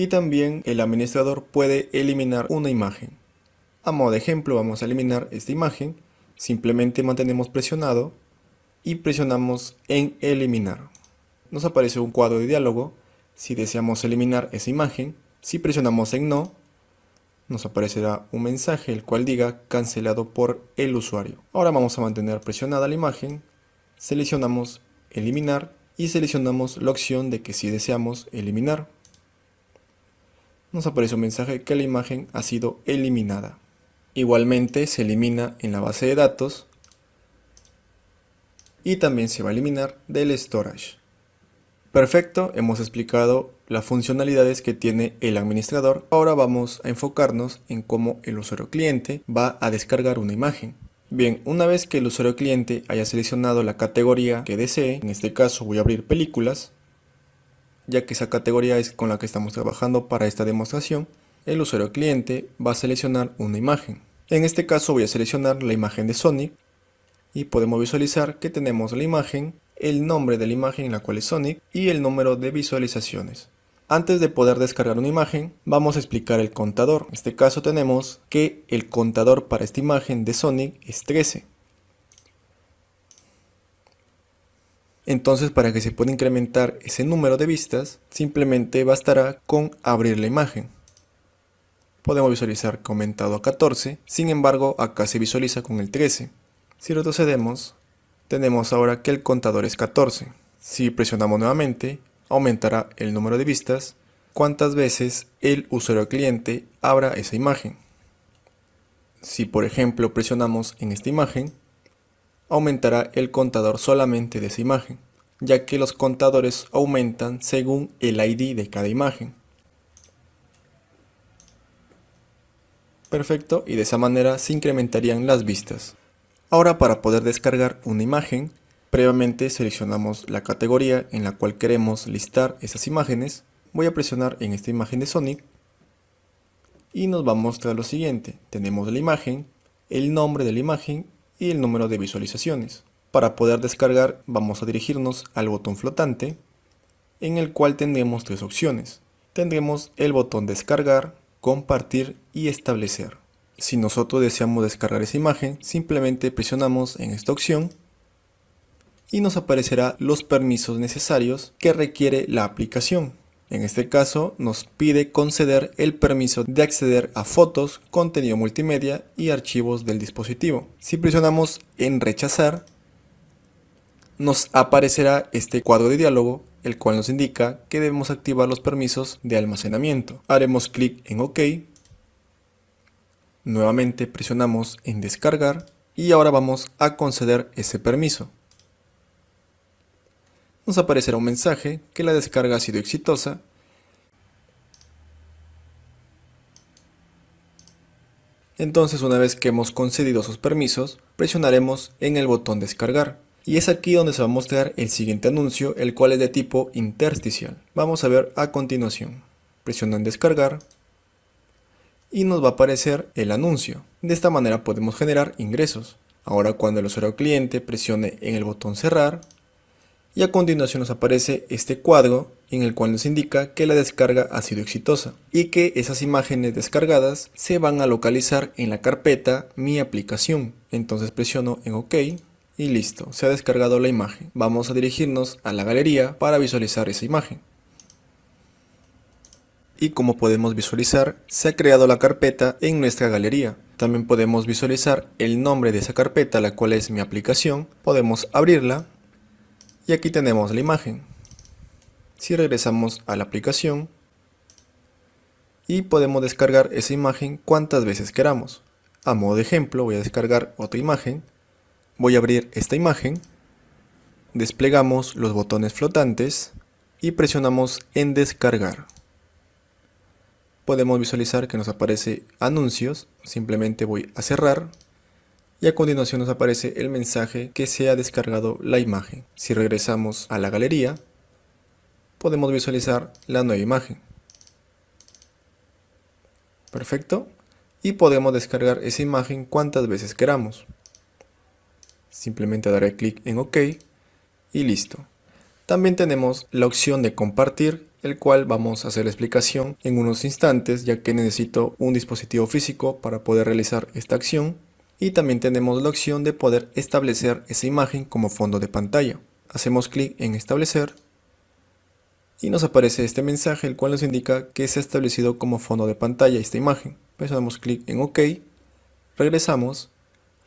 y también el administrador puede eliminar una imagen. A modo de ejemplo vamos a eliminar esta imagen, simplemente mantenemos presionado y presionamos en eliminar. Nos aparece un cuadro de diálogo, si deseamos eliminar esa imagen, si presionamos en no, nos aparecerá un mensaje el cual diga cancelado por el usuario. Ahora vamos a mantener presionada la imagen, seleccionamos eliminar y seleccionamos la opción de que si deseamos eliminar nos aparece un mensaje que la imagen ha sido eliminada. Igualmente se elimina en la base de datos y también se va a eliminar del storage. Perfecto, hemos explicado las funcionalidades que tiene el administrador. Ahora vamos a enfocarnos en cómo el usuario cliente va a descargar una imagen. Bien, una vez que el usuario cliente haya seleccionado la categoría que desee, en este caso voy a abrir películas, ya que esa categoría es con la que estamos trabajando para esta demostración, el usuario cliente va a seleccionar una imagen. En este caso voy a seleccionar la imagen de Sonic y podemos visualizar que tenemos la imagen, el nombre de la imagen en la cual es Sonic y el número de visualizaciones. Antes de poder descargar una imagen, vamos a explicar el contador. En este caso tenemos que el contador para esta imagen de Sonic es 13. Entonces para que se pueda incrementar ese número de vistas, simplemente bastará con abrir la imagen. Podemos visualizar comentado a 14, sin embargo acá se visualiza con el 13. Si retrocedemos, tenemos ahora que el contador es 14. Si presionamos nuevamente, aumentará el número de vistas, cuántas veces el usuario cliente abra esa imagen. Si por ejemplo presionamos en esta imagen, aumentará el contador solamente de esa imagen, ya que los contadores aumentan según el ID de cada imagen. Perfecto, y de esa manera se incrementarían las vistas. Ahora para poder descargar una imagen, previamente seleccionamos la categoría en la cual queremos listar esas imágenes. Voy a presionar en esta imagen de Sonic y nos va a mostrar lo siguiente. Tenemos la imagen, el nombre de la imagen y el número de visualizaciones. Para poder descargar vamos a dirigirnos al botón flotante en el cual tendremos tres opciones. Tendremos el botón descargar, compartir y establecer. Si nosotros deseamos descargar esa imagen, simplemente presionamos en esta opción y nos aparecerá los permisos necesarios que requiere la aplicación. En este caso, nos pide conceder el permiso de acceder a fotos, contenido multimedia y archivos del dispositivo. Si presionamos en rechazar, nos aparecerá este cuadro de diálogo, el cual nos indica que debemos activar los permisos de almacenamiento. Haremos clic en OK. Nuevamente presionamos en descargar y ahora vamos a conceder ese permiso nos aparecerá un mensaje que la descarga ha sido exitosa Entonces una vez que hemos concedido sus permisos, presionaremos en el botón descargar. Y es aquí donde se va a mostrar el siguiente anuncio, el cual es de tipo intersticial. Vamos a ver a continuación. Presiona en descargar y nos va a aparecer el anuncio. De esta manera podemos generar ingresos. Ahora cuando el usuario cliente presione en el botón cerrar, y a continuación nos aparece este cuadro en el cual nos indica que la descarga ha sido exitosa y que esas imágenes descargadas se van a localizar en la carpeta Mi aplicación. Entonces presiono en OK y listo, se ha descargado la imagen. Vamos a dirigirnos a la galería para visualizar esa imagen. Y como podemos visualizar, se ha creado la carpeta en nuestra galería. También podemos visualizar el nombre de esa carpeta, la cual es mi aplicación. Podemos abrirla y aquí tenemos la imagen. Si regresamos a la aplicación y podemos descargar esa imagen cuantas veces queramos. A modo de ejemplo voy a descargar otra imagen. Voy a abrir esta imagen. Desplegamos los botones flotantes y presionamos en descargar. Podemos visualizar que nos aparece anuncios. Simplemente voy a cerrar y a continuación nos aparece el mensaje que se ha descargado la imagen. Si regresamos a la galería, podemos visualizar la nueva imagen. Perfecto. Y podemos descargar esa imagen cuantas veces queramos. Simplemente daré clic en OK y listo. También tenemos la opción de compartir, el cual vamos a hacer la explicación en unos instantes, ya que necesito un dispositivo físico para poder realizar esta acción y también tenemos la opción de poder establecer esa imagen como fondo de pantalla. Hacemos clic en establecer y nos aparece este mensaje el cual nos indica que se ha establecido como fondo de pantalla esta imagen. Pues damos clic en OK, regresamos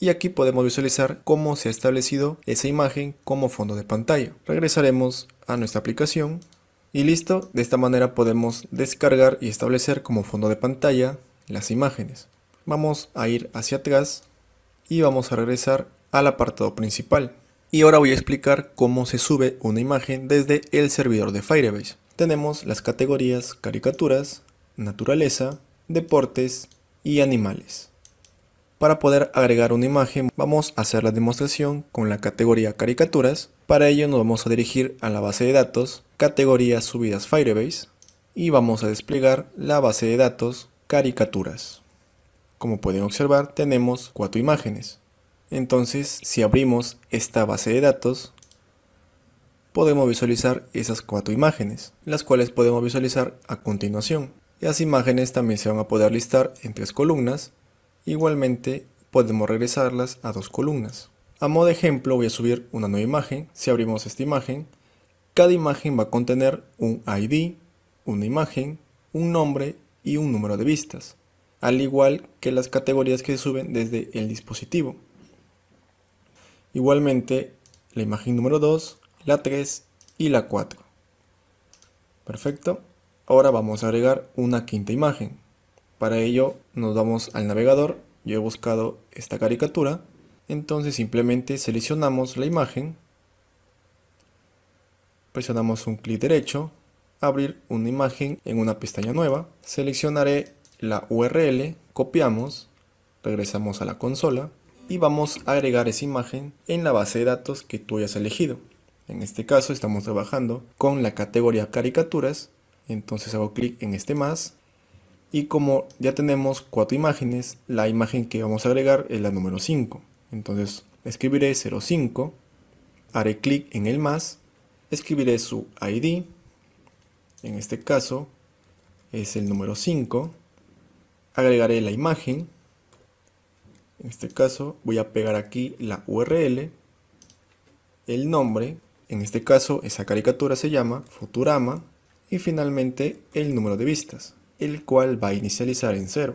y aquí podemos visualizar cómo se ha establecido esa imagen como fondo de pantalla. Regresaremos a nuestra aplicación y listo, de esta manera podemos descargar y establecer como fondo de pantalla las imágenes. Vamos a ir hacia atrás y vamos a regresar al apartado principal. Y ahora voy a explicar cómo se sube una imagen desde el servidor de Firebase. Tenemos las categorías caricaturas, naturaleza, deportes y animales. Para poder agregar una imagen vamos a hacer la demostración con la categoría caricaturas. Para ello nos vamos a dirigir a la base de datos, categorías subidas Firebase y vamos a desplegar la base de datos caricaturas. Como pueden observar, tenemos cuatro imágenes. Entonces, si abrimos esta base de datos, podemos visualizar esas cuatro imágenes, las cuales podemos visualizar a continuación. Las imágenes también se van a poder listar en tres columnas, igualmente podemos regresarlas a dos columnas. A modo de ejemplo voy a subir una nueva imagen, si abrimos esta imagen, cada imagen va a contener un ID, una imagen, un nombre y un número de vistas al igual que las categorías que suben desde el dispositivo. Igualmente, la imagen número 2, la 3 y la 4. Perfecto. Ahora vamos a agregar una quinta imagen. Para ello nos vamos al navegador. Yo he buscado esta caricatura. Entonces simplemente seleccionamos la imagen. Presionamos un clic derecho. Abrir una imagen en una pestaña nueva. Seleccionaré la URL, copiamos, regresamos a la consola y vamos a agregar esa imagen en la base de datos que tú hayas elegido. En este caso estamos trabajando con la categoría caricaturas, entonces hago clic en este más y como ya tenemos cuatro imágenes, la imagen que vamos a agregar es la número 5. Entonces escribiré 05, haré clic en el más, escribiré su ID, en este caso es el número 5 agregaré la imagen. En este caso voy a pegar aquí la URL, el nombre, en este caso esa caricatura se llama Futurama y finalmente el número de vistas, el cual va a inicializar en cero.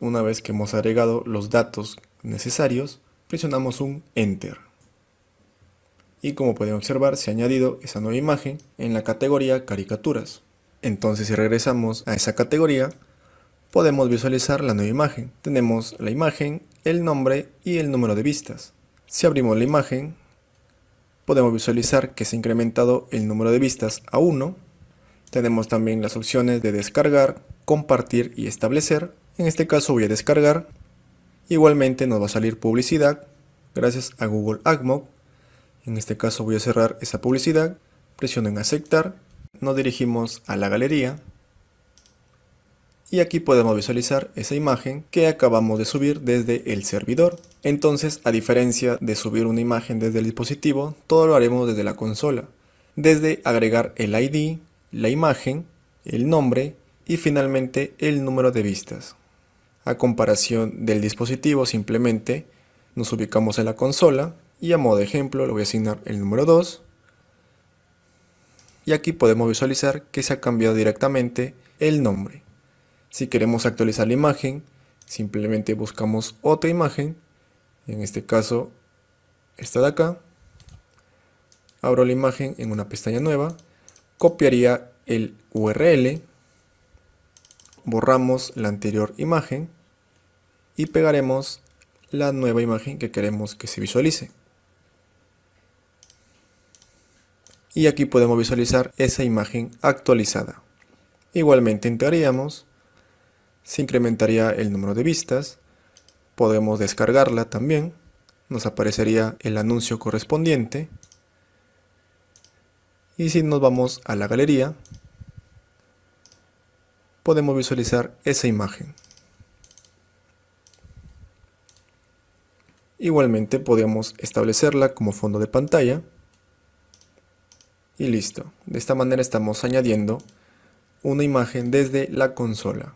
Una vez que hemos agregado los datos necesarios, presionamos un Enter. Y como pueden observar, se ha añadido esa nueva imagen en la categoría Caricaturas. Entonces si regresamos a esa categoría, podemos visualizar la nueva imagen. Tenemos la imagen, el nombre y el número de vistas. Si abrimos la imagen, podemos visualizar que se ha incrementado el número de vistas a 1. Tenemos también las opciones de descargar, compartir y establecer. En este caso voy a descargar. Igualmente nos va a salir publicidad gracias a Google AdMob. En este caso voy a cerrar esa publicidad. Presiono en aceptar. Nos dirigimos a la galería y aquí podemos visualizar esa imagen que acabamos de subir desde el servidor. Entonces, a diferencia de subir una imagen desde el dispositivo, todo lo haremos desde la consola, desde agregar el ID, la imagen, el nombre y finalmente el número de vistas. A comparación del dispositivo, simplemente nos ubicamos en la consola y a modo de ejemplo le voy a asignar el número 2 y aquí podemos visualizar que se ha cambiado directamente el nombre. Si queremos actualizar la imagen, simplemente buscamos otra imagen, en este caso esta de acá, abro la imagen en una pestaña nueva, copiaría el URL, borramos la anterior imagen y pegaremos la nueva imagen que queremos que se visualice. Y aquí podemos visualizar esa imagen actualizada. Igualmente entraríamos se incrementaría el número de vistas, podemos descargarla también, nos aparecería el anuncio correspondiente y si nos vamos a la galería podemos visualizar esa imagen. Igualmente podemos establecerla como fondo de pantalla y listo. De esta manera estamos añadiendo una imagen desde la consola.